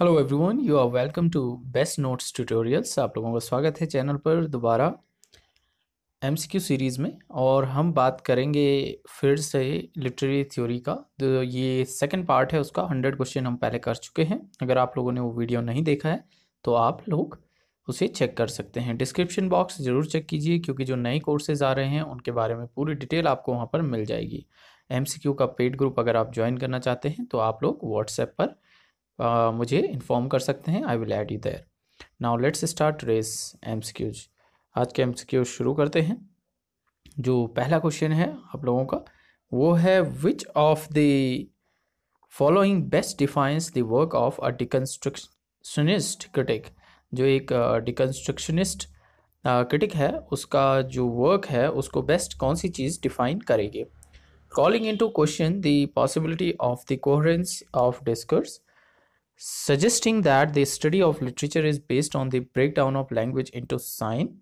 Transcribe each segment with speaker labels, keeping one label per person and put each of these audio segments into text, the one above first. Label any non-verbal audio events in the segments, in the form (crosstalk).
Speaker 1: Hello everyone you are welcome to best notes tutorials आप लोगों का स्वागत है चैनल पर दोबारा एमसीक्यू सीरीज़ में और हम बात करेंगे फिर से लिटरेरी थ्योरी का तो ये सेकंड पार्ट है उसका हंड्रेड क्वेश्चन हम पहले कर चुके हैं अगर आप लोगों ने वो वीडियो नहीं देखा है तो आप लोग उसे चेक कर सकते हैं डिस्क्रिप्शन बॉक्स ज़रूर चेक कीजिए क्योंकि जो नए कोर्सेज़ आ रहे हैं उनके बारे में पूरी डिटेल आपको वहाँ पर मिल जाएगी एम का पेड ग्रुप अगर आप ज्वाइन करना चाहते हैं तो आप लोग व्हाट्सएप पर मुझे इन्फॉर्म कर सकते हैं I will add you there now let's start race M आज के एम शुरू करते हैं जो पहला क्वेश्चन है आप लोगों का वो है which of the following best defines the work of a deconstructionist critic जो एक डिकन्स्ट्रक्शनिस्ट क्रिटिक है उसका जो वर्क है उसको बेस्ट कौन सी चीज़ डिफाइन करेगी calling into question the possibility of the coherence of discourse suggesting that the study of literature is based on the breakdown of language into sign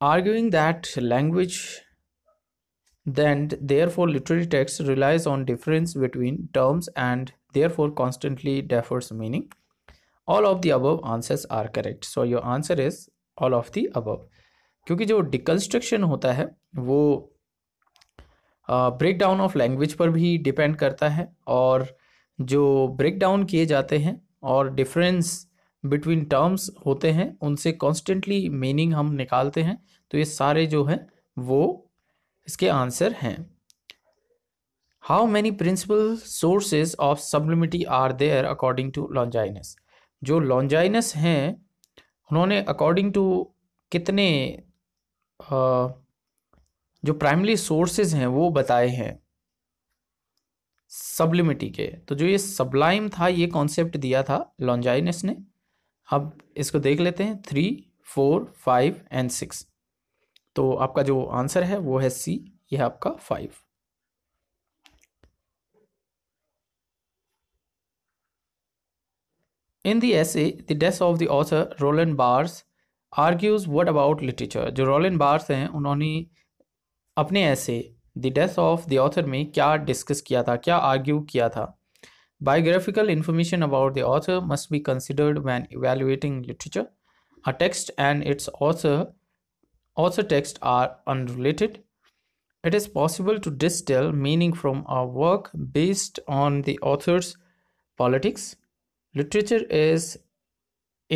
Speaker 1: arguing that language then therefore literary text relies on difference between terms and therefore constantly differs meaning all of the above answers are correct so your answer is all of the above क्योंकि जो deconstruction होता है वो breakdown of language पर भी depend करता है और जो ब्रेक डाउन किए जाते हैं और डिफरेंस बिटवीन टर्म्स होते हैं उनसे कॉन्स्टेंटली मीनिंग हम निकालते हैं तो ये सारे जो हैं वो इसके आंसर हैं how many principal sources of sublimity are there according to Longinus जो लॉन्जाइनस हैं उन्होंने अकॉर्डिंग टू कितने आ, जो प्राइमरी सोर्सेज हैं वो बताए हैं सब्लिमिटी के तो जो ये सब्लाइम था ये कॉन्सेप्ट दिया था लॉन्जाइनस ने अब इसको देख लेते हैं three four five and six तो आपका जो आंसर है वो है सी यह आपका five In the essay, the death of the author Roland Barthes argues what about literature जो Roland बार्स हैं उन्होंने अपने ऐसे The death of the author may. क्या डिस्कस किया था क्या आर्ग्यू किया था biographical information about the author must be considered when evaluating literature a text and its author author text are unrelated it is possible to distill meaning from a work based on the author's politics literature is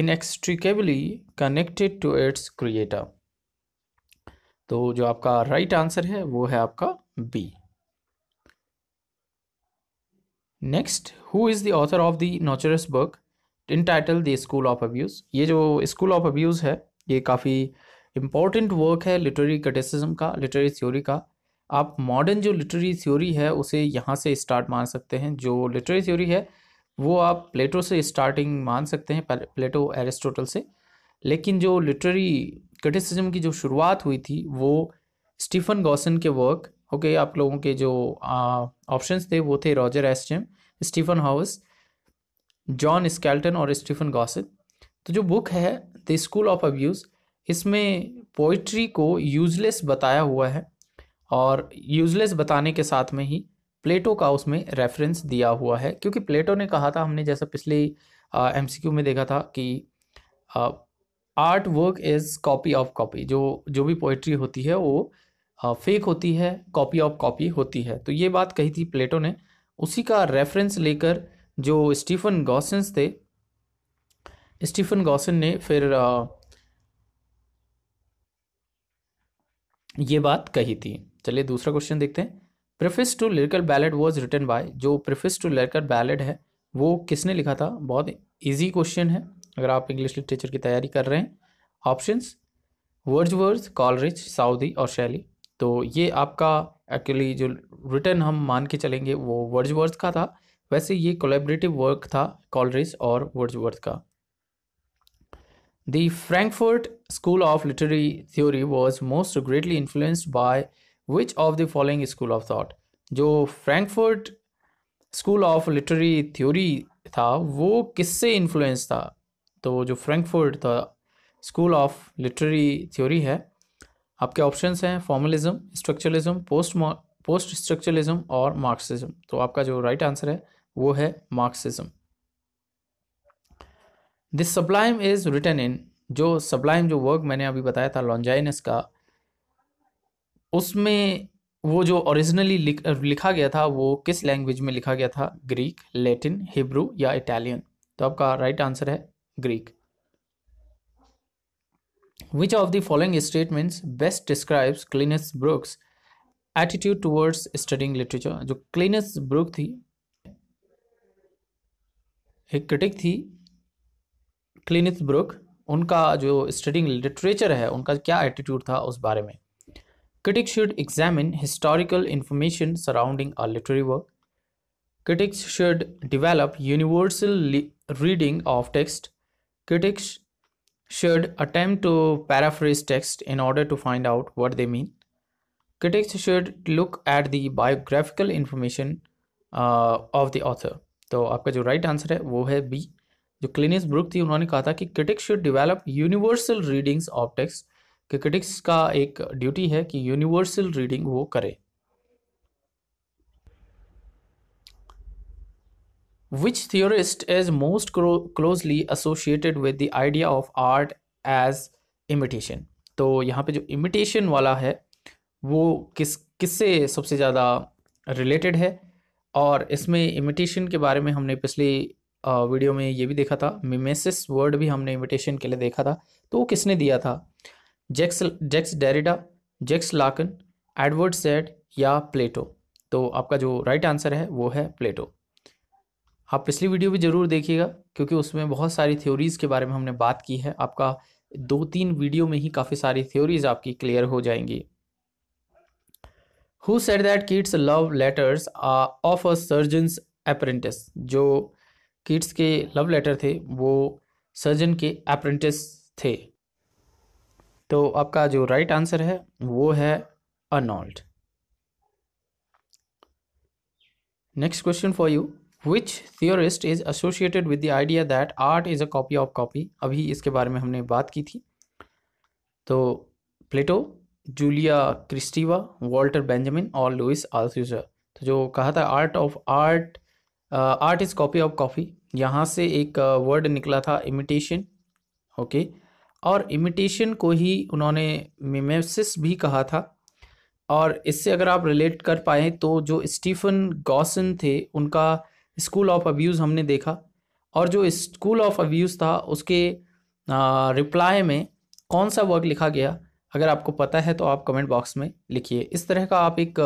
Speaker 1: inextricably connected to its creator तो जो आपका right right answer है वो है आपका B next who is the author of the notorious book entitled the school of abuse ये जो school of abuse है ये काफ़ी इम्पॉर्टेंट वर्क है लिटरेरी क्रिटिसिज्म का लिटरेरी थ्योरी का आप मॉडर्न जो लिटरेरी थ्योरी है उसे यहाँ से स्टार्ट मान सकते हैं जो लिटरेरी थ्योरी है वो आप प्लेटो से स्टार्टिंग मान सकते हैं प्लेटो एरिस्टोटल से लेकिन जो लिटरेरी क्रिटिसिज्म की जो शुरुआत हुई थी वो स्टीफन गॉसन के वर्क ओके आप लोगों के जो ऑप्शंस थे वो थे Roger Ascham Stephen Hawes John Skelton और स्टीफन गॉसन तो जो बुक है द स्कूल ऑफ अब्यूज़ इसमें पोइट्री को यूजलेस बताया हुआ है और यूजलेस बताने के साथ में ही प्लेटो का उसमें रेफरेंस दिया हुआ है क्योंकि प्लेटो ने कहा था हमने जैसा पिछले एम में देखा था कि art work is copy of copy जो जो भी पोइट्री होती है वो फेक होती है कॉपी ऑफ कॉपी होती है तो ये बात कही थी प्लेटो ने उसी का रेफरेंस लेकर जो स्टीफन गॉसन्स थे स्टीफन गॉसन ने फिर आ, ये बात कही थी चलिए दूसरा क्वेश्चन देखते हैं preface to lyrical ballad was written by जो प्रिफिस टू लिरिकल बैलेड है वो किसने लिखा था बहुत ईजी क्वेश्चन है अगर आप इंग्लिश लिटरेचर की तैयारी कर रहे हैं option Wordsworth Coleridge Southey और शैली तो ये आपका एक्चुअली जो रिटर्न हम मान के चलेंगे वो वर्ज वर्ज का था वैसे ये कोलेबरेटिव वर्क था कॉलरिज और वर्ज वर्ज का the Frankfurt school of literary theory was most greatly influenced by which of the following school of thought जो Frankfurt school of literary theory था वो किससे इन्फ्लुएंस था तो जो फ्रैंकफर्ट था स्कूल ऑफ लिटरेरी थ्योरी है आपके ऑप्शंस हैं formalism structuralism post post structuralism और मार्क्सिज्म तो आपका जो राइट right आंसर है वो है Marxism this sublime is written in जो सब्लाइम जो वर्क मैंने अभी बताया था लॉन्जाइनस का उसमें वो जो ओरिजिनली लिख, लिखा गया था वो किस लैंग्वेज में लिखा गया था ग्रीक लैटिन हिब्रू या इटालियन तो आपका राइट right आंसर है Greek. Which of the following statements best describes Cleanest Brooks attitude towards studying literature जो क्लीनेस ब्रुक थी एक क्रिटिक थी क्लीनिथ ब्रुक उनका जो स्टडिंग लिटरेचर है उनका क्या एटीट्यूड था उस बारे में critic should examine historical information surrounding a literary work critics should develop universal reading of text Critics should attempt to paraphrase text in order to find out what they mean. Critics should look at the biographical information of the author तो आपका जो right right answer है वो है B जो क्लिनिस book थी उन्होंने कहा था कि critics should develop universal readings of text कि क्रिटिक्स का एक ड्यूटी है कि यूनिवर्सल रीडिंग वो करे Which theorist is most closely associated with the idea of art as imitation? तो यहाँ पे जो इमिटेशन वाला है वो किस किससे सबसे ज़्यादा रिलेटेड है और इसमें इमिटेशन के बारे में हमने पिछली वीडियो में ये भी देखा था मिमेसिस वर्ड भी हमने इमिटेशन के लिए देखा था तो वो किसने दिया था Jacques Jacques Derrida Jacques Lacan Edward Said या प्लेटो तो आपका जो राइट right आंसर है वो है प्लेटो आप पिछली वीडियो भी ज़रूर देखिएगा क्योंकि उसमें बहुत सारी थ्योरीज़ के बारे में हमने बात की है आपका दो तीन वीडियो में ही काफ़ी सारी थ्योरीज आपकी क्लियर हो जाएंगी who said that Keats love letters of a surgeon's apprentice जो किड्स के लव लेटर थे वो सर्जन के अप्रेंटिस थे तो आपका जो राइट right आंसर है वो है Arnold next question for you which theorist is associated with the idea that art is a copy of copy अभी इसके बारे में हमने बात की थी तो Plato Julia Kristeva Walter Benjamin और लुइस आल्सूजर तो जो कहा था art of art art is copy of coffee यहाँ से एक वर्ड uh, निकला था इमिटेशन ओके okay? और इमिटेशन को ही उन्होंने मिमेसिस भी कहा था और इससे अगर आप रिलेट कर पाए तो जो स्टीफन गॉसन थे उनका स्कूल ऑफ अब्यूज़ हमने देखा और जो स्कूल ऑफ अब्यूज़ था उसके रिप्लाई में कौन सा वर्क लिखा गया अगर आपको पता है तो आप कमेंट बॉक्स में लिखिए इस तरह का आप एक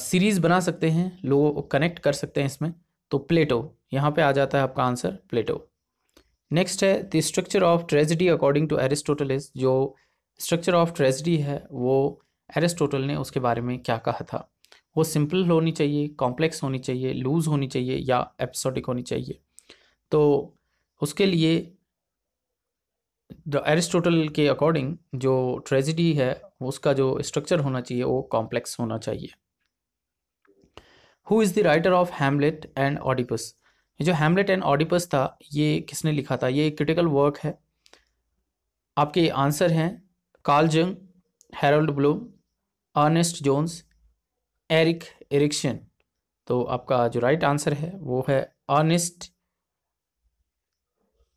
Speaker 1: सीरीज़ बना सकते हैं लोगों को कनेक्ट कर सकते हैं इसमें तो प्लेटो यहाँ पे आ जाता है आपका आंसर प्लेटो नेक्स्ट है the structure of tragedy according to Aristotle is जो स्ट्रक्चर ऑफ ट्रेजिडी है वो एरिस्टोटल ने उसके बारे में क्या कहा था वो सिंपल होनी चाहिए कॉम्प्लेक्स होनी चाहिए लूज़ होनी चाहिए या एपिसोडिक होनी चाहिए तो उसके लिए एरिस्टोटल के अकॉर्डिंग जो ट्रेजिडी है उसका जो स्ट्रक्चर होना चाहिए वो कॉम्प्लेक्स होना चाहिए who is the writer of Hamlet and Oedipus ये जो हैमलेट एंड ऑडिपस था ये किसने लिखा था ये क्रिटिकल वर्क है आपके आंसर हैं Carl Jung Harold Bloom Ernest Jones Erik Erikson तो आपका जो राइट आंसर है वो है ऑनेस्ट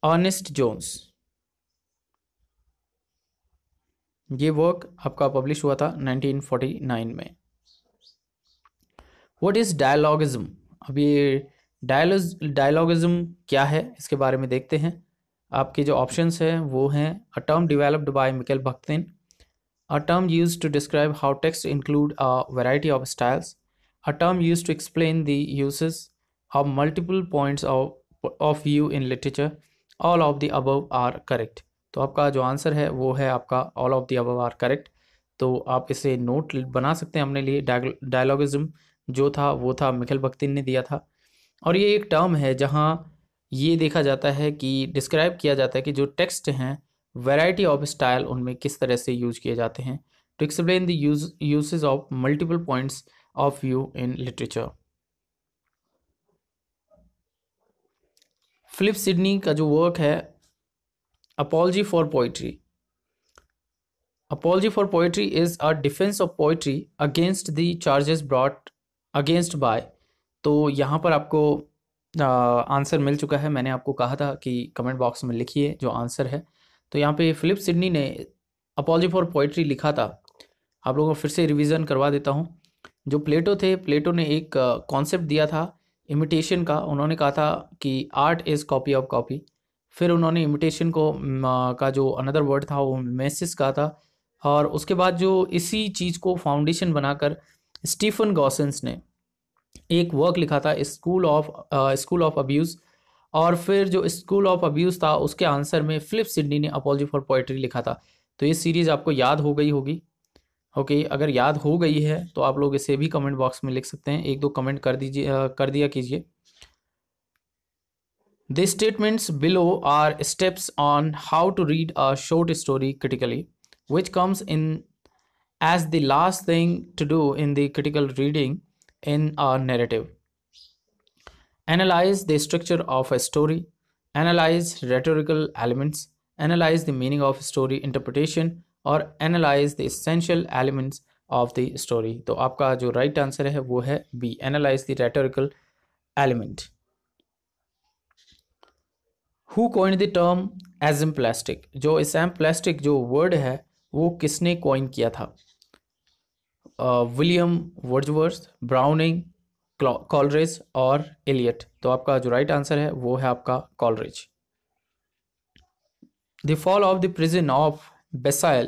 Speaker 1: ऑनेस्ट जोन्स ये वर्क आपका पब्लिश हुआ था 1949 में व्हाट इज़ डायलॉगिज्म अब ये डायलॉगिज्म क्या है इसके बारे में देखते हैं आपके जो ऑप्शंस हैं वो हैं a term developed by Mikhail Bakhtin a term used to describe how texts include a variety of styles, a term used to explain the uses of multiple points of, of view in literature. All of the above are correct तो आपका जो answer है वो है आपका all of the above are correct तो आप इसे नोट बना सकते हैं अपने लिए डायलॉगिज्म जो था वो था मिखिल भक्तिन ने दिया था और ये एक टर्म है जहाँ ये देखा जाता है कि डिस्क्राइब किया जाता है कि जो टेक्स्ट हैं वैरायटी ऑफ स्टाइल उनमें किस तरह से यूज किए जाते हैं तो to explain the use usage of multiple points of view in literature Philip Sidney का जो वर्क है apology for poetry apology for poetry is a defence of poetry against the charges brought against by तो यहाँ पर आपको answer uh, मिल चुका है मैंने आपको कहा था कि कमेंट बॉक्स में लिखिए जो आंसर है तो यहाँ पे फिलिप सिडनी ने अपॉलजी फॉर पोइट्री लिखा था आप लोगों को फिर से रिवीजन करवा देता हूँ जो प्लेटो थे प्लेटो ने एक कॉन्सेप्ट दिया था इमिटेशन का उन्होंने कहा था कि art is copy of copy फिर उन्होंने इमिटेशन को का जो अनदर वर्ड था वो मैसिस कहा था और उसके बाद जो इसी चीज़ को फाउंडेशन बनाकर स्टीफन गॉसेंस ने एक वर्क लिखा था school of school of abuse और फिर जो स्कूल ऑफ अब्यूज़ था उसके आंसर में फिलिप सिडनी ने अपोलॉजी फॉर पोइट्री लिखा था तो ये सीरीज़ आपको याद हो गई होगी ओके अगर याद हो गई है तो आप लोग इसे भी कमेंट बॉक्स में लिख सकते हैं एक दो कमेंट कर दीजिए कर दिया कीजिए the statements below are steps on how to read a short story critically which comes in as the last thing to do in the critical reading in a narrative Analyze the structure of a story. Analyze rhetorical elements. Analyze the meaning of story interpretation और analyse the essential elements of the story तो आपका जो right right answer है वो है B analyse the rhetorical element who coin the term esemplastic जो एसम plastic जो word है वो किसने कॉइन किया था विलियम वर्जवर्थ ब्राउनिंग कॉलरेज और एलियट तो आपका जो राइट आंसर है वो है आपका Coleridge the fall of the prison of Bastille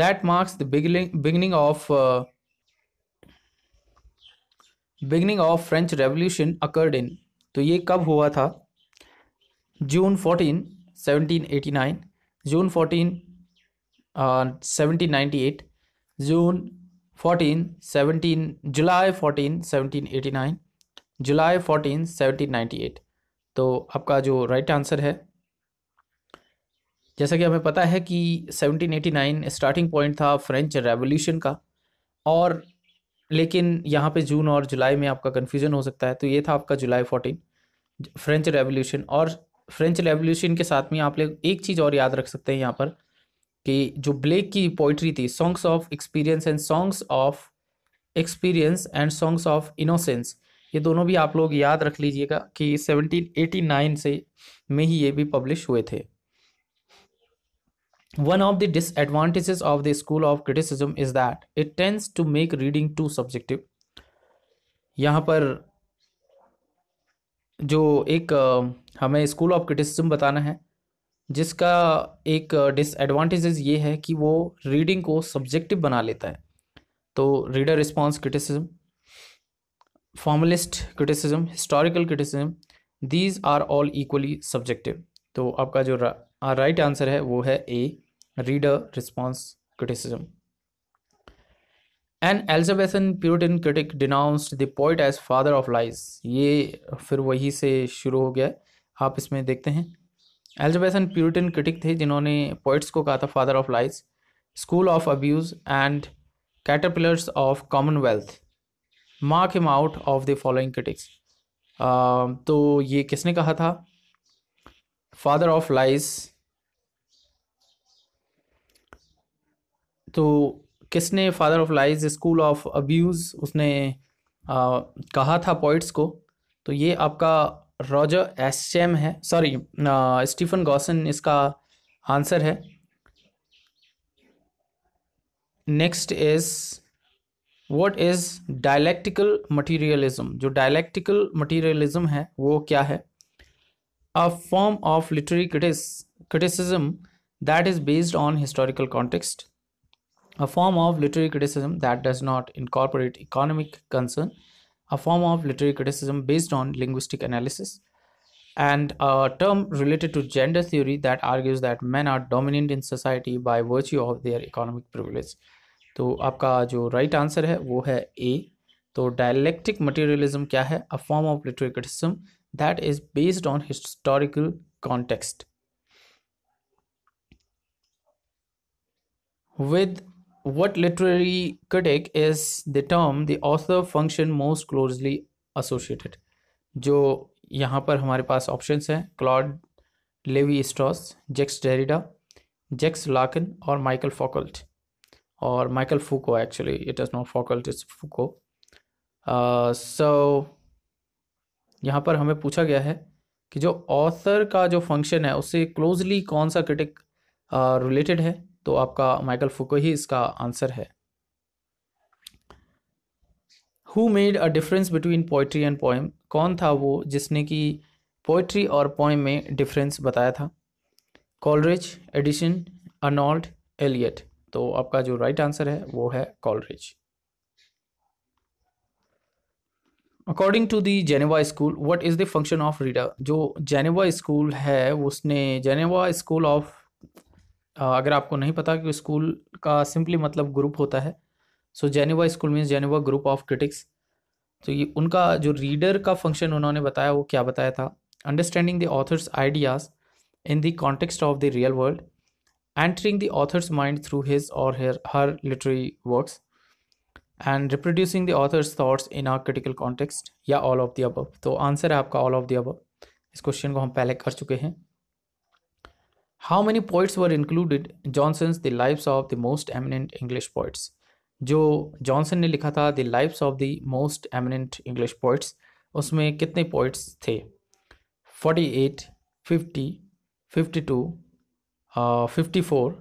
Speaker 1: that marks the of beginning of French Revolution occurred in तो ये कब हुआ था June fourteen seventeen eighty nine June fourteen seventeen ninety eight June 14 17 जुलाई 14 1789 जुलाई 14 1798 तो आपका जो राइट right आंसर है जैसा कि हमें पता है कि 1789 स्टार्टिंग पॉइंट था फ्रेंच रेवोल्यूशन का और लेकिन यहाँ पे जून और जुलाई में आपका कन्फ्यूजन हो सकता है तो ये था आपका जुलाई फोर्टीन फ्रेंच रेवोल्यूशन और फ्रेंच रेवोल्यूशन के साथ में आप लोग एक चीज़ और याद रख सकते हैं यहाँ पर कि जो ब्लेक की पोइट्री थी songs of experience and songs of experience and songs of innocence ये दोनों भी आप लोग याद रख लीजिएगा कि 1789 से में ही ये भी पब्लिश हुए थे one of the disadvantages of the school of criticism is that it tends to make reading too subjective यहाँ पर जो एक हमें स्कूल ऑफ क्रिटिसिज्म बताना है जिसका एक डिसएडवांटेजेस ये है कि वो रीडिंग को सब्जेक्टिव बना लेता है तो reader response criticism formalist criticism historical criticism these are all equally subjective तो आपका जो राइट आंसर है वो है A reader response criticism an Elizabethan Puritan critic denounced the poet as father of lies ये फिर वही से शुरू हो गया है आप इसमें देखते हैं एल्जबेसन प्यूरिटन क्रिटिक थे जिन्होंने पोइट्स को कहा था father of lies school of abuse and caterpillars of commonwealth mark him out of the following critics तो ये किसने कहा था फादर ऑफ लाइज तो किसने father of lies school of abuse उसने आ, कहा था पॉइट्स को तो ये आपका रॉजर एसचेम है सॉरी स्टीफन गॉसन इसका आंसर है next is what is dialectical materialism जो डायलैक्टिकल मटीरियलिज्म है वो क्या है a form of literary criticism that is based on historical context a form of literary criticism that does not incorporate economic concern a form of literary criticism based on linguistic analysis, and a term related to gender theory that argues that men are dominant in society by virtue of their economic privilege. तो आपका जो right answer है वो है ए तो dialectic materialism क्या है a form of literary criticism that is based on historical context with what literary critic is the term the author function most closely associated जो यहाँ पर हमारे पास ऑप्शंस हैं Claude Levi Strauss Jacques Derrida Jacques Lacan और Michael Foucault और Michael Foucault actually it is not Foucault is Foucault so यहाँ पर हमें पूछा गया है कि जो ऑथर का जो फंक्शन है उससे क्लोजली कौन सा क्रिटिक रिलेटेड uh, है तो आपका माइकल फुको ही इसका आंसर है who made a difference between poetry and poem कौन था वो जिसने कि पोइट्री और पोएम में डिफरेंस बताया था कॉलरेज एडिशन अर्नॉल्ड एलियट तो आपका जो राइट right आंसर है वो है Coleridge according to the Geneva school what is the function of reader जो जेनेवा स्कूल है उसने जेनेवा स्कूल ऑफ अगर आपको नहीं पता कि स्कूल का सिंपली मतलब ग्रुप होता है so Geneva school means Geneva group of critics तो ये उनका जो रीडर का फंक्शन उन्होंने बताया वो क्या बताया था understanding the author's ideas in the context of the real world entering the author's mind through his or her her literary words and reproducing the author's thoughts in our critical context या all of the above तो answer है आपका all of the above इस question को हम पहले कर चुके हैं how many poets were included Johnson the lives of the most eminent English poets जो जॉनसन ने लिखा था the lives of the most eminent English poets उसमें कितने पोइट्स थे forty eight fifty fifty two fifty four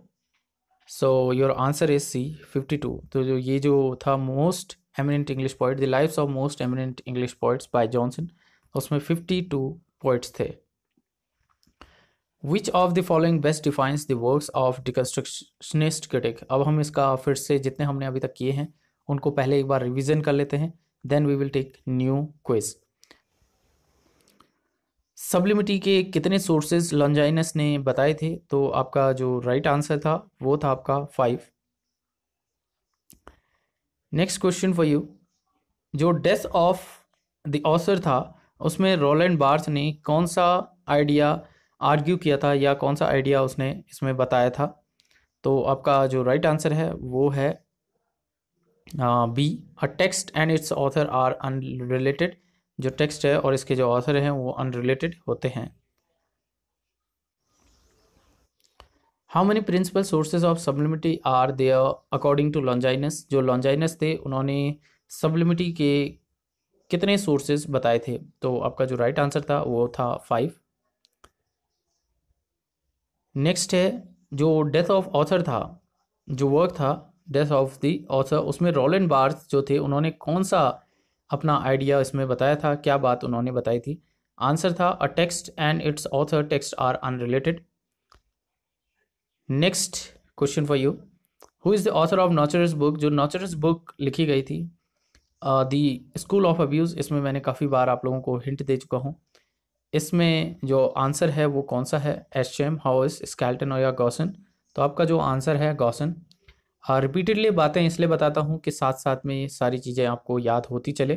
Speaker 1: so your answer is C fifty two तो जो ये जो था most eminent English poet the lives of most eminent English poets by Johnson उसमें fifty two poets थे which of the following best defines the work of deconstructionist critic अब हम इसका फिर से जितने हमने अभी तक किए हैं उनको पहले एक बार रिविजन कर लेते हैं then we will take new quiz sublimity के कितने सोर्सेज लॉन्जाइनस ने बताए थे तो आपका जो राइट right आंसर था वो था आपका five next question for you जो डेथ ऑफ द ऑसर था उसमें रोलैंड बार्थ ने कौन सा आइडिया आर्ग्यू किया था या कौन सा आइडिया उसने इसमें बताया था तो आपका जो राइट right आंसर है वो है B a text and its author are unrelated जो टेक्स्ट है और इसके जो ऑथर हैं वो अनरिलेटेड होते हैं how many principal sources of sublimity are they according to Longinus जो लॉन्जाइनस थे उन्होंने सब्लिमिटी के कितने सोर्सेज बताए थे तो आपका जो राइट right आंसर था वो था फाइव नेक्स्ट है जो डेथ ऑफ ऑथर था जो वर्क था डेथ ऑफ दी ऑथर उसमें एंड बार्थ जो थे उन्होंने कौन सा अपना आइडिया इसमें बताया था क्या बात उन्होंने बताई थी आंसर था a text and its author text are unrelated next question for you who is the author of Nocturnes book जो नॉचरस बुक लिखी गई थी दी स्कूल ऑफ अब्यूज़ इसमें मैंने काफ़ी बार आप लोगों को हिंट दे चुका हूँ इसमें जो आंसर है वो कौन सा है एच एम हाउस स्कैल्टन और या गौसन तो आपका जो आंसर है गौसन रिपीटेडली बातें इसलिए बताता हूँ कि साथ साथ में ये सारी चीज़ें आपको याद होती चले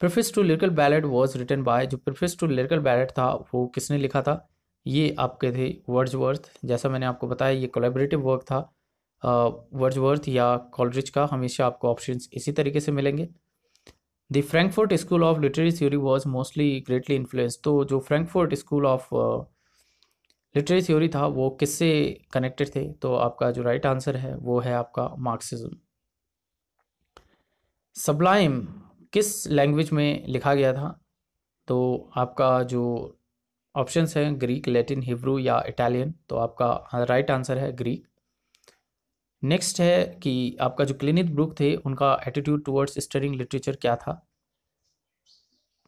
Speaker 1: preface to lyrical ballad was written by जो प्रिफिस टू लिरिकल बैलेट था वो किसने लिखा था ये आपके थे वर्थ जैसा मैंने आपको बताया ये कोलेबरेटिव वर्क था वर्थ या कॉलरिज का हमेशा आपको ऑप्शन इसी तरीके से मिलेंगे the Frankfurt school of literary theory was mostly greatly influence तो जो Frankfurt school of literary theory था वो किससे कनेक्टेड थे तो आपका जो राइट right आंसर है वो है आपका मार्क्सिज्म सबलाइम किस लैंग्वेज में लिखा गया था तो आपका जो ऑप्शंस हैं ग्रीक लैटिन हिब्रू या इटालियन तो आपका राइट right आंसर है ग्रीक नेक्स्ट है कि आपका जो क्लिनिक ब्रुक थे उनका एटीट्यूड टुवर्ड्स स्टडिंग लिटरेचर क्या था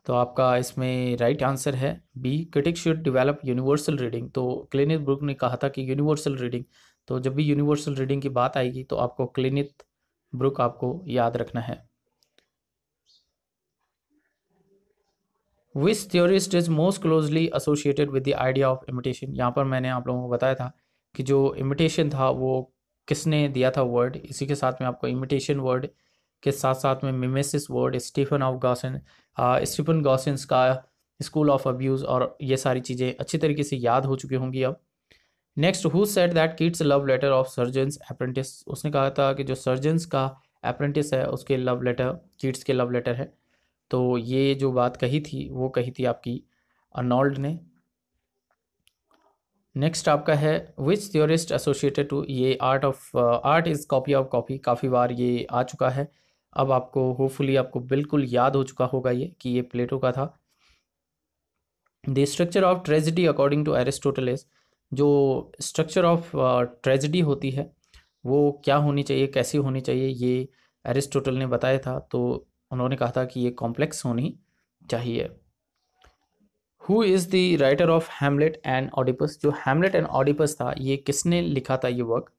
Speaker 1: तो आपका इसमें राइट आंसर है B critic should develop universal reading तो क्लिनिक ब्रुक ने कहा था कि यूनिवर्सल रीडिंग तो जब भी यूनिवर्सल रीडिंग की बात आएगी तो आपको क्लिनिक ब्रुक आपको याद रखना है which theorist is most closely associated with the idea of imitation यहाँ पर मैंने आप लोगों को बताया था कि जो इमिटेशन था वो किसने दिया था वर्ड इसी के साथ में आपको इमिटेशन वर्ड के साथ साथ में mimesis word Stephen of Gosson Stephen Gosson's का स्कूल ऑफ अब्यूज़ और ये सारी चीज़ें अच्छी तरीके से याद हो चुकी होंगी अब next who said that Keats love letter of surgeon's apprentice उसने कहा था कि जो सर्जन्स का अप्रेंटिस है उसके लव लेटर किड्स के लव लेटर है तो ये जो बात कही थी वो कही थी आपकी अर्नॉल्ड ने नेक्स्ट आपका है विच थियोरिस्ट एसोसिएटेड टू ये art of art is copy of copy काफ़ी बार ये आ चुका है अब आपको होपफुली आपको बिल्कुल याद हो चुका होगा ये कि ये प्लेटो का था the structure of tragedy according to Aristotle is जो स्ट्रक्चर ऑफ ट्रेजिडी होती है वो क्या होनी चाहिए कैसी होनी चाहिए ये एरिस्टोटल ने बताया था तो उन्होंने कहा था कि ये कॉम्प्लेक्स होनी चाहिए who is the writer of Hamlet and Oedipus जो हेमलेट एंड ऑडिपस था ये किसने लिखा था ये वर्क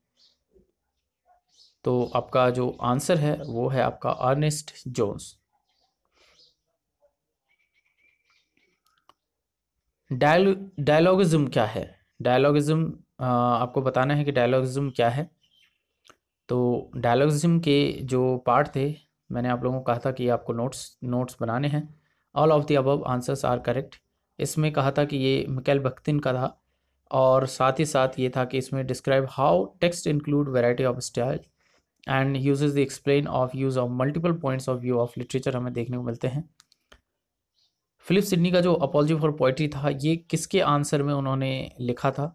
Speaker 1: तो आपका जो आंसर है वो है आपका अर्नेस्ट जोन्स डायल डायलॉगिज्म क्या है डायलॉगिज्म आपको बताना है कि डायलॉगिज्म क्या है तो डायलॉगिज्म के जो पार्ट थे मैंने आप लोगों को कहा था कि आपको नोट्स नोट्स बनाने हैं all of the above answers are correct इसमें कहा था कि ये मकैल बख्तिन का था और साथ ही साथ ये था कि इसमें describe how text include variety of style and use the explain of use of multiple points of view of literature हमें देखने को मिलते हैं फिलिप सिडनी का जो अपॉलजी फॉर पोइट्री था ये किसके आंसर में उन्होंने लिखा था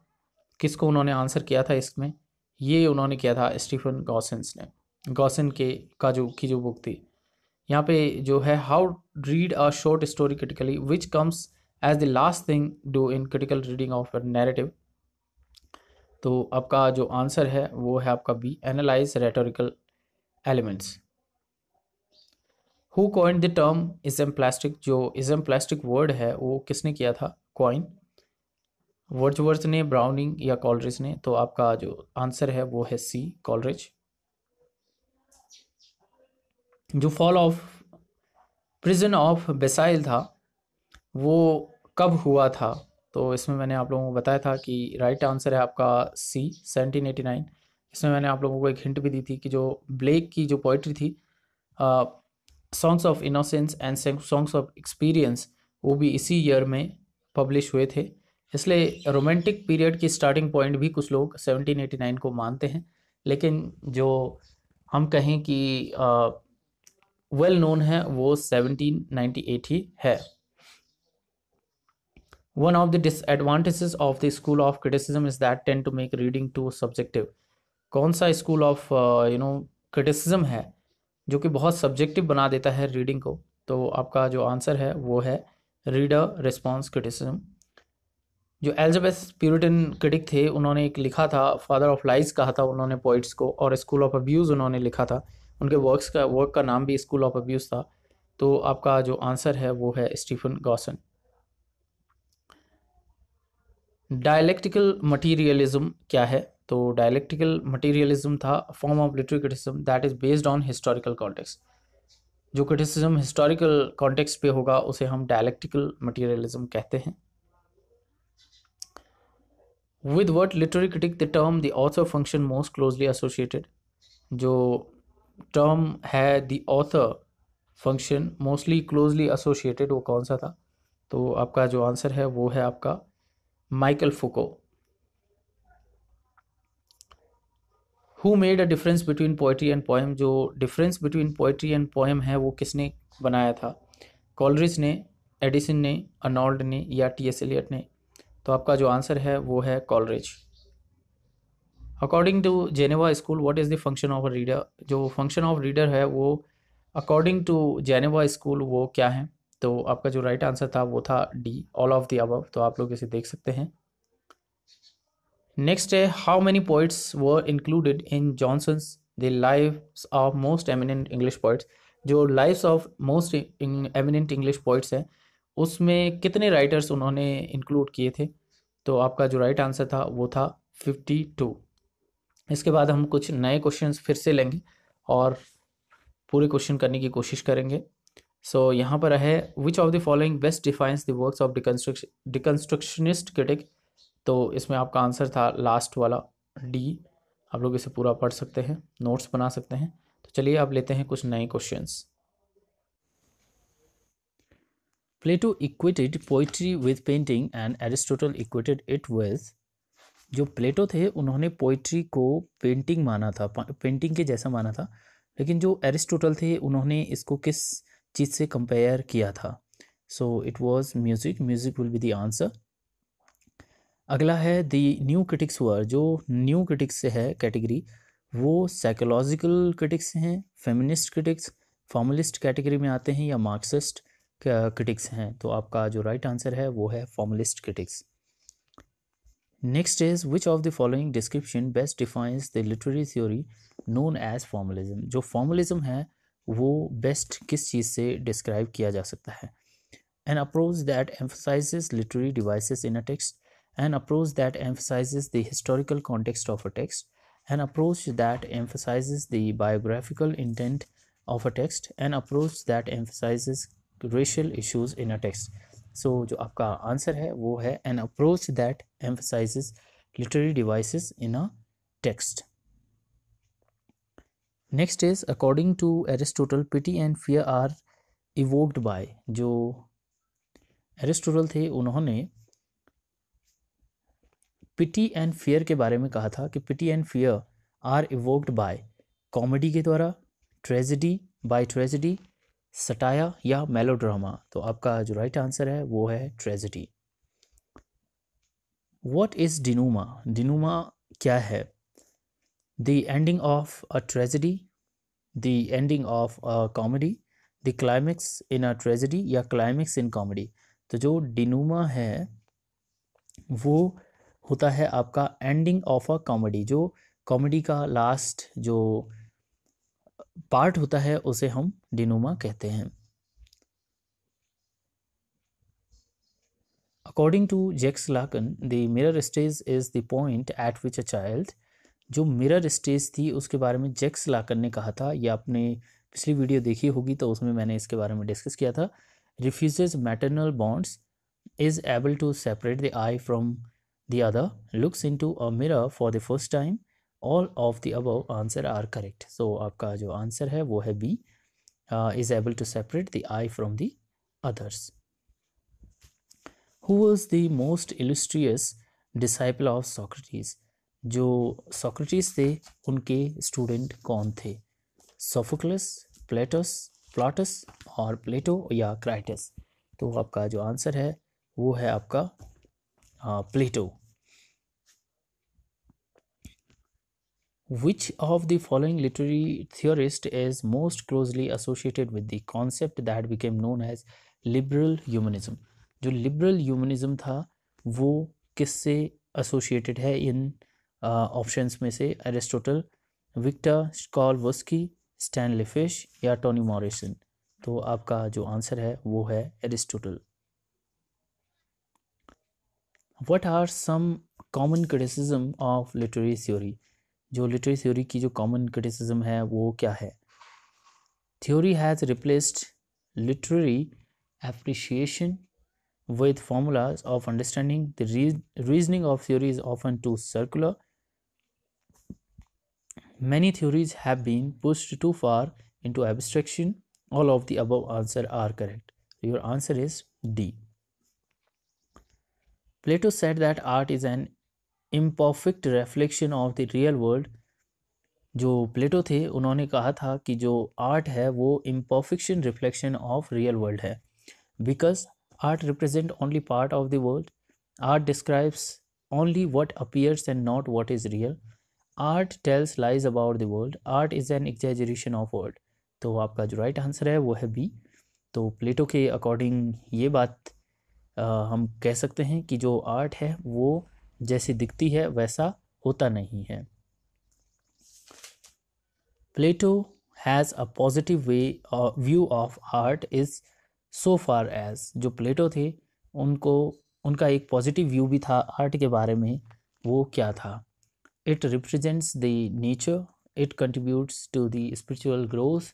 Speaker 1: किसको उन्होंने आंसर किया था इसमें ये उन्होंने किया था स्टीफन गॉसेंस ने गॉसन के का जो की जो बुक थी यहाँ पे जो है how read a short story critically which comes as the last thing do in critical reading of narrative तो आपका जो आंसर है वो है आपका B analyse rhetorical elements who coin the term esemplastic जो इजम प्लास्टिक वर्ड है वो किसने किया था कॉइन वर्चवर्थ ने ब्राउनिंग या कॉलरिज ने तो आपका जो आंसर है वो है सी कॉलरिज जो fall of prison of Bastille था वो कब हुआ था तो इसमें मैंने आप लोगों को बताया था कि राइट आंसर है आपका सी सेवनटीन नाइन इसमें मैंने आप लोगों को एक हिंट भी दी थी कि जो ब्लेक की जो पोइट्री थी songs of innocence and songs of experience वो भी इसी ईयर में पब्लिश हुए थे इसलिए रोमांटिक पीरियड की स्टार्टिंग पॉइंट भी कुछ लोग 1789 को मानते हैं लेकिन जो हम कहें कि वेल uh, नोन well है वो 1798 ही है One of the disadvantages of the school of criticism is that tend to make reading too subjective. कौन सा school of you know criticism है जो कि बहुत सब्जेक्टिव बना देता है रीडिंग को तो आपका जो आंसर है वो है रीडर रिस्पॉन्स क्रिटिसिज्म जो एल्जबेस प्यूरिटन क्रिटिक थे उन्होंने एक लिखा था फादर ऑफ लाइज कहा था उन्होंने पोइट्स को और स्कूल ऑफ अब्यूज़ उन्होंने लिखा था उनके वर्क्स का वर्क का नाम भी स्कूल ऑफ अब्यूज़ था तो आपका जो आंसर है वो है स्टीफन गॉसन डायलेक्टिकल मटीरियलिज्म क्या है तो डायलेक्टिकल मटीरियलिज्म था form of literary criticism that is based on historical context जो क्रिटिसिज्म हिस्टोरिकल कॉन्टेक्स्ट पे होगा उसे हम डायलेक्टिकल मटीरियलिज्म कहते हैं with what literary critic the term the author function most closely associated जो टर्म है the author function mostly closely associated वो कौन सा था तो आपका जो आंसर है वो है आपका Michael Foucault who made a difference between poetry and poem जो difference between poetry and poem है वो किसने बनाया था कॉलरिज ने एडिसन ने अनॉल्ड ने या टी एस एलियट ने तो आपका जो आंसर है वो है Coleridge according to Geneva school what is the function of a reader जो फंक्शन ऑफ रीडर है वो अकॉर्डिंग टू जेनेवा स्कूल वो क्या है तो आपका जो राइट आंसर था वो था D all of the above तो आप लोग इसे देख सकते हैं नेक्स्ट है how many poets were included in Johnson the life of most eminent English poets जो life of most eminent English poets हैं उसमें कितने राइटर्स उन्होंने इंक्लूड किए थे तो आपका जो राइट आंसर था वो था फिफ्टी टू इसके बाद हम कुछ नए क्वेश्चन फिर से लेंगे और पूरे क्वेश्चन करने की कोशिश करेंगे सो so, यहाँ पर है which of the following best defines the works of deconstruction deconstructionist critic तो इसमें आपका आंसर था लास्ट वाला डी आप लोग इसे पूरा पढ़ सकते हैं नोट्स बना सकते हैं तो चलिए आप लेते हैं कुछ नए questions Plato equated poetry with painting and Aristotle equated it with जो प्लेटो थे उन्होंने पोइट्री को पेंटिंग माना था पेंटिंग के जैसा माना था लेकिन जो एरिस्टोटल थे उन्होंने इसको किस चीज़ से कंपेयर किया था so it was music music will be the answer अगला है द न्यू क्रिटिक्स वर जो न्यू क्रिटिक्स से है कैटेगरी वो साइकोलॉजिकल क्रिटिक्स हैं फेमिनिस्ट क्रिटिक्स फॉर्मलिस्ट कैटेगरी में आते हैं या मार्क्सिस्ट क्रिटिक्स हैं तो आपका जो राइट right आंसर है वो है formalist critics next is which of the following description best defines the literary theory known as formalism जो फॉर्मलिज्म है वो बेस्ट किस चीज़ से डिस्क्राइब किया जा सकता है an approach that emphasize literary device in a text an approach that emphasize the historical context of a text an approach that emphasize the biographical intent of a text an approach that emphasize racial issues in a text so जो आपका answer है वो है an approach that emphasize literary device in a text next is according to Aristotle pity and fear are evoked by जो Aristotle थे उन्होंने पिटी and fear के बारे में कहा था कि pity and fear are evoked by comedy के द्वारा ट्रेजिडी बाय ट्रेजिडी सटाया या मेलोड्रामा तो आपका जो राइट आंसर है वो है tragedy what is denouement denouement क्या है the ending of a tragedy the ending of a comedy the climax in a tragedy या climax in comedy तो जो डिनुमा है वो होता है आपका एंडिंग ऑफ अ कॉमेडी जो कॉमेडी का लास्ट जो पार्ट होता है उसे हम डिनोमा कहते हैं according to Jacques Lacan the mirror stage is the point at which a child जो मिरर स्टेज थी उसके बारे में जैक्स लाकर ने कहा था या आपने पिछली वीडियो देखी होगी तो उसमें मैंने इसके बारे में डिस्कस किया था refuse maternal bonds is able to separate the I from the other looks into a mirror for the first time all of the above answer are correct so आपका जो आंसर है वो है B is able to separate the I from the others who was the most illustrious disciple of Socrates जो Socrates थे उनके student कौन थे सोफोकलस प्लेटस प्लाटस और प्लेटो या क्राइटस तो आपका जो आंसर है वो है आपका Plato which of the following literary theorist is most closely associated with the concept that became known as liberal humanism जो लिबरल ह्यूमनिज्म था वो किससे एसोसिएटेड है इन ऑप्शंस uh, में से Aristotle Viktor Shklovsky Stanley Fish या Toni Morrison तो आपका जो आंसर है वो है Aristotle what are some common criticism of literary theory जो लिटरेरी थ्योरी की जो कॉमन क्रिटिसिज्म है वो क्या है theory has replaced literary appreciation with formulas of understanding the reasoning of theory is often too circular Many theories have been pushed too far into abstraction. All of the above answer are correct. Your answer is D. Plato said that art is an imperfect reflection of the real world. जो Plato थे उन्होंने कहा था कि जो art है वो imperfection reflection of real world है because art represent only part of the world art describes only what appears and not what is real art tells lies about the world art is an exaggeration of world तो आपका जो right answer है वो है B तो प्लेटो के according ये बात आ, हम कह सकते हैं कि जो आर्ट है वो जैसी दिखती है वैसा होता नहीं है Plato has a positive way view of art is so far as जो प्लेटो थे उनको उनका एक पॉजिटिव व्यू भी था आर्ट के बारे में वो क्या था it represents the nature it contributes to the spiritual growth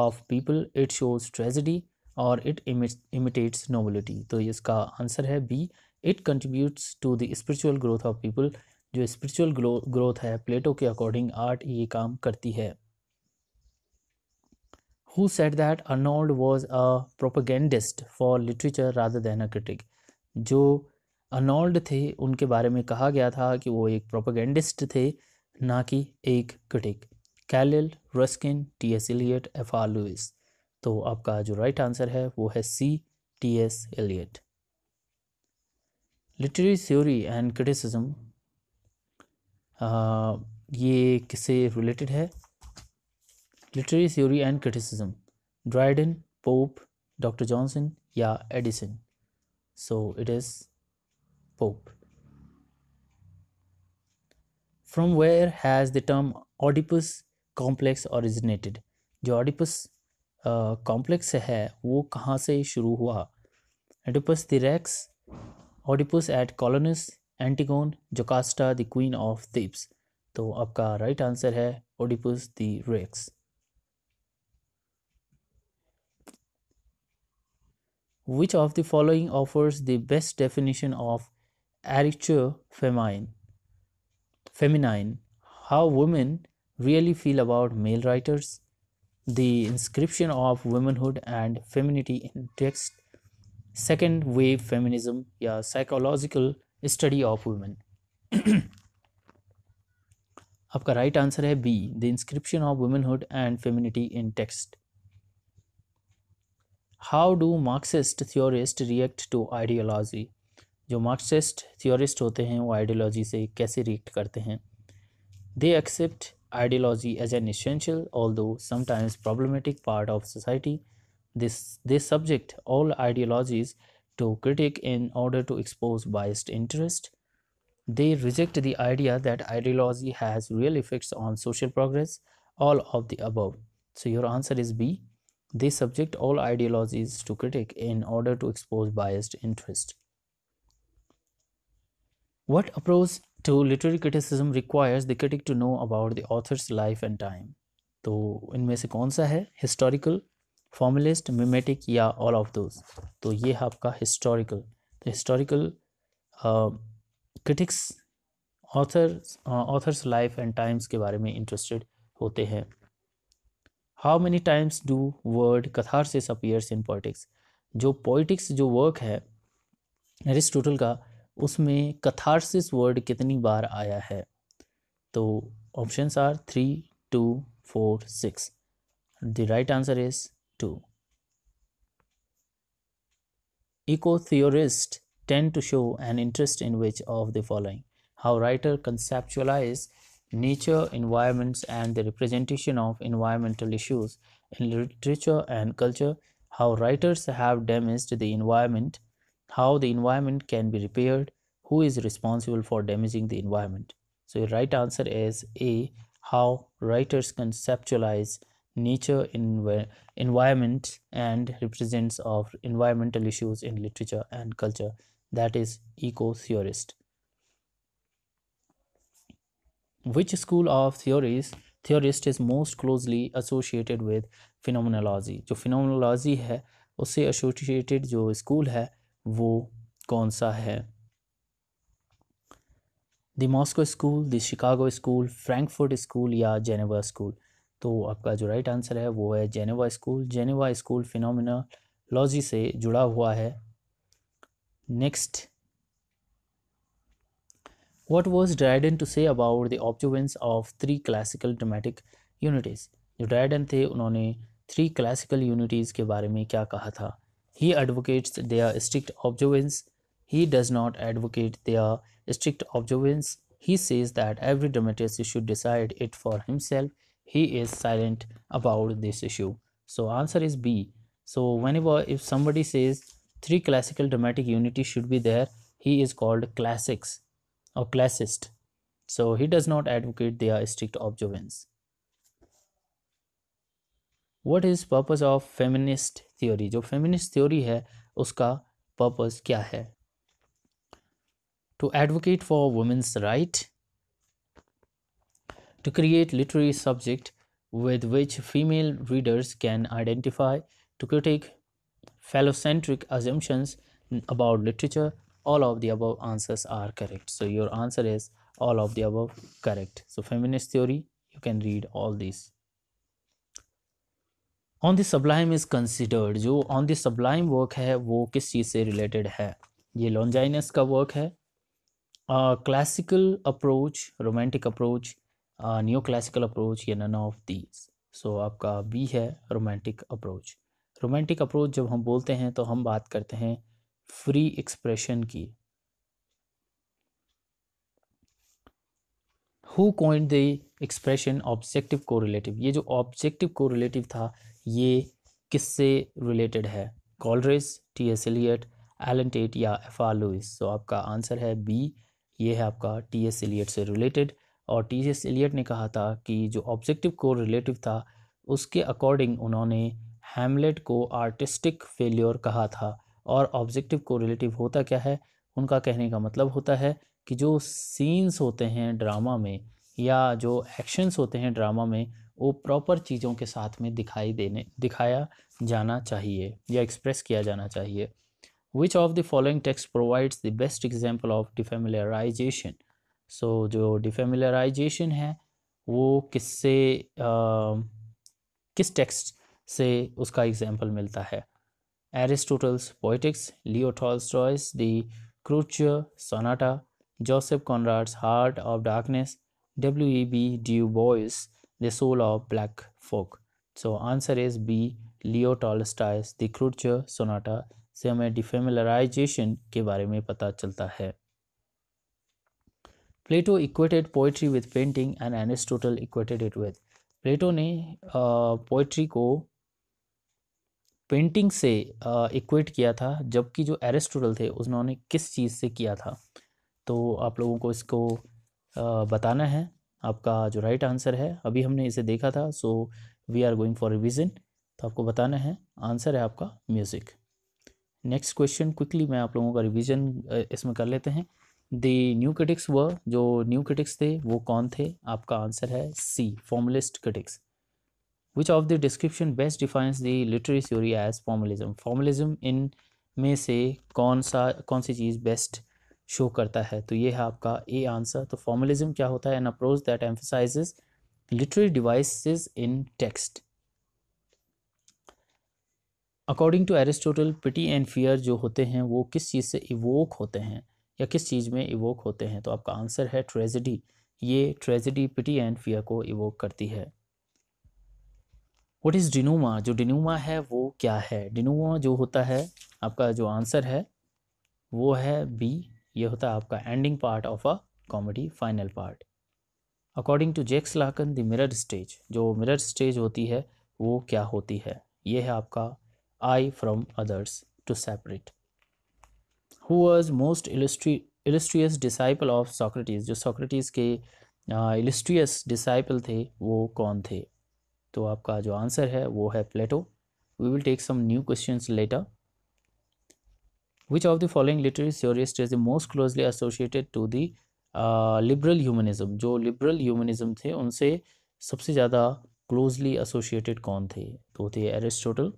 Speaker 1: of people it shows tragedy और इट इमिटेट्स नोबलिटी तो इसका आंसर है B it contributes to the spiritual growth of people जो स्पिरिचुअल ग्रोथ है प्लेटो के according art ये काम करती है who said that Arnold was a propagandist for literature rather than a critic जो अनोल्ड थे उनके बारे में कहा गया था कि वो एक प्रोपोगेंडिस्ट थे ना कि एक critic Carlyle Ruskin T S Eliot F R Leavis तो आपका जो राइट आंसर है वो है C T S Eliot literary theory and criticism ये किससे रिलेटेड है literary theory and criticism Dryden Pope doctor Johnson या Addison so it is Pope. From where has the term Oedipus complex originated? जो Oedipus complex uh, है वो कहाँ से शुरू हुआ Oedipus the Rex, Oedipus at Colonus, Antigone, Jocasta, the Queen of Thebes. तो आपका राइट right आंसर है Oedipus the Rex. which of the following offers the best definition of Aricho feminine, feminine, how women really feel about male writers, the inscription of womanhood and femininity in text, second wave feminism, yeah, psychological study of women. (clears throat) आपका right answer है B the inscription of womanhood and femininity in text how do Marxist theorist react to ideology जो Marxist theorist होते हैं वो ideology से कैसे react करते हैं they accept ideology as an essential although sometimes problematic part of society this this subject all ideologies to critique in order to expose biased interest they reject the idea that ideology has real effects on social progress all of the above so your answer is B they subject all ideologies to critique in order to expose biased interest What approach to literary criticism requires the critic to know about the author's life and time? तो इनमें से कौन सा है historical formalist mimetic या all of those तो ये है आपका हिस्टोरिकल तो historical critics authors authors life and times के बारे में इंटरेस्टेड होते हैं how many times do word catharsis appears in Poetics जो पोइटिक्स जो वर्क है एरिस्टोटल का उसमें कथारसिस वर्ड कितनी बार आया है तो options are three two four six the right Eco theorists tend to show an interest in which of the following how writers conceptualize nature environments and the representation of environmental issues in literature and culture how writers have damaged the environment how the environment can be repaired, who is responsible for damaging the environment. So your right answer is A. How writers conceptualize nature in environment and represents of environmental issues in literature and culture. That is eco-theorist. Which school of theories theorist is most closely associated with phenomenology? जो phenomenology है उससे associated जो school है वो कौन सा है the Moscow school the Chicago school Frankfurt school या जेनेवा स्कूल तो आपका जो राइट आंसर है वो है Geneva school Geneva school phenomenology से जुड़ा हुआ है next what was Dryden to say about the observance of three classical dramatic unities जो ड्राइडन थे उन्होंने थ्री क्लासिकल यूनिटीज़ के बारे में क्या कहा था He advocates their strict observance. He does not advocate their strict observance. He says that every dramatist should decide it for himself. He is silent about this issue. So answer is B. So whenever if somebody says three classical dramatic unity should be there, he is called classics or classist. So he does not advocate their strict observance. What is purpose of feminist theory? Theory feminist theory theory uska purpose purpose क्या To advocate for women's right, to create literary subject with which female readers can identify to critique phallocentric assumptions about literature all of the above answers are correct so your answer is all of the above correct so feminist theory you can read all these on the sublime is considered जो on the sublime work है वो किस चीज़ से related है ये लॉन्जाइनस का work है classical approach romantic approach new classical approach या नन ऑफ दीज सो आपका बी है रोमांटिक अप्रोच रोमांटिक अप्रोच जब हम बोलते हैं तो हम बात करते हैं फ्री एक्सप्रेशन की who coined the expression objective relative ये जो ऑब्जेक्टिव रिलेटिव था ये किससे रिलेटेड है Coleridge T S Eliot Allen Tate या एफ आर लुइस तो आपका आंसर है बी ये है आपका टी एस एलियट से रिलेटेड और टी एस एलियट ने कहा था कि जो ऑब्जेक्टिव को रिलेटिव था उसके अकॉर्डिंग उन्होंने हेमलेट को आर्टिस्टिक फेल्योर कहा था और ऑब्जेक्टिव को रिलेटिव होता क्या है उनका कहने का मतलब होता है कि जो सीन्स होते हैं ड्रामा में या जो एक्शंस होते हैं ड्रामा में वो प्रॉपर चीज़ों के साथ में दिखाई देने दिखाया जाना चाहिए या एक्सप्रेस किया जाना चाहिए which of the following text provides the best example of defamiliarization so जो डिफेमिलराइजेशन है वो किससे किस टेक्स्ट से उसका एग्जाम्पल मिलता है Aristotle's Poetics Leo Tolstoy's the Kreutzer Sonata Joseph Conrad's Heart of Darkness W E B Du Bois the soul of black folk. So answer is B. Leo Tolstoy's the Kreutzer Sonata से हमें defamiliarization के बारे में पता चलता है Plato equated poetry with painting and Aristotle equated it with Plato ने poetry को पेंटिंग से इक्वेट किया था जबकि जो एरिस्टोटल थे उन्होंने किस चीज़ से किया था तो आप लोगों को इसको uh, बताना है आपका जो राइट आंसर है अभी हमने इसे देखा था so we are going for revision तो आपको बताना है आंसर है आपका म्यूज़िक नेक्स्ट क्वेश्चन क्विकली मैं आप लोगों का रिविजन इसमें कर लेते हैं दी न्यू क्रिटिक्स व जो न्यू क्रिटिक्स थे वो कौन थे आपका आंसर है C formalist critics which of the description best defines the literary theory as formalism formalism इन में से कौन सा कौन सी चीज़ बेस्ट शो करता है तो ये है आपका ए आंसर तो फॉर्मलिज्म क्या होता है an approach that emphasize literary devices in text according to Aristotle pity and fear जो होते हैं वो किस चीज़ से इवोक होते हैं या किस चीज़ में इवोक होते हैं तो आपका आंसर है ट्रेजिडी ये ट्रेजिडी पिटी एंड फियर को इवोक करती है वट इज़ डिनोमा जो डिनोमा है वो क्या है डिनोमा जो होता है आपका जो आंसर है वो है बी ये होता है आपका ending part of a comedy final part according to Jacques Lacan the mirror stage जो मिरर स्टेज होती है वो क्या होती है ये है आपका I from others to separate who was most इलस्ट्री इलस्ट्रियस डिसाइपल ऑफ सॉक्रेटिस जो सॉक्रेटिस के इलस्ट्रियस डिसाइपल थे वो कौन थे तो आपका जो आंसर है वो है Plato we will take some new question later Which of the following literary theorists is the most closely associated to the liberal uh, humanism जो लिबरल ह्यूमनिज़म थे उनसे सबसे ज़्यादा क्लोजली एसोसिएटेड कौन थे तो थे Aristotle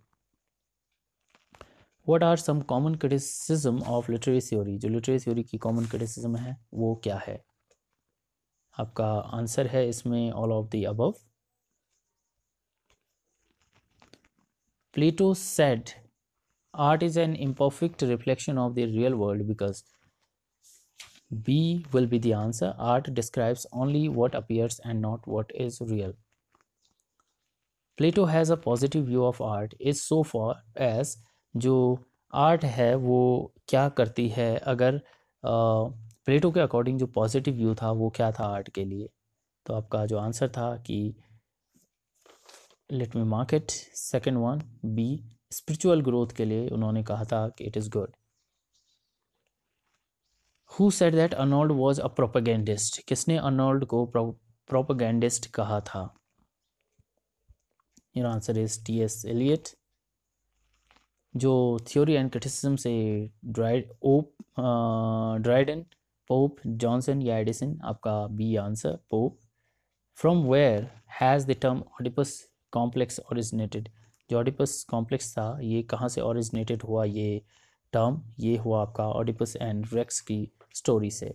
Speaker 1: what are some common criticism of literary theory जो लिटरेरी थ्योरी की कॉमन क्रिटिसिज्म है वो क्या है आपका आंसर है इसमें all of the above Plato said art is an imperfect reflection of the real world because b will be the answer art describes only what appears and not what is real Plato has a positive view of art is so for as जो art है वो क्या करती है अगर प्लेटो के according जो positive view था वो क्या था आर्ट के लिए तो आपका जो आंसर था कि let me mark it second one B spiritual growth के लिए उन्होंने कहा था कि it is good who said that Arnold was a propagandist किसने अर्नोल्ड को प्रोपागेंडिस्ट कहा था your answer is T S Eliot जो थ्योरी एंड क्रिटिसिज्म से ड्राइड ओप ड्राइडन पोप जॉनसन या एडिसन आपका B answer Pope from where has the term Oedipus complex originated जो ऑडिपस कॉम्प्लेक्स था ये कहाँ से ओरिजिनेटेड हुआ ये टर्म ये हुआ आपका ऑडिपस एंड रेक्स की स्टोरी से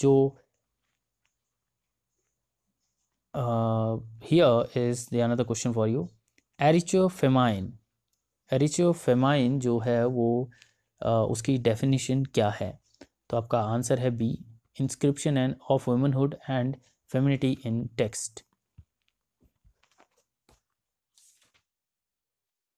Speaker 1: जो here is the another question for you ecriture feminine जो है वो uh, उसकी डेफिनेशन क्या है तो आपका आंसर है B inscription and of womanhood and femininity in text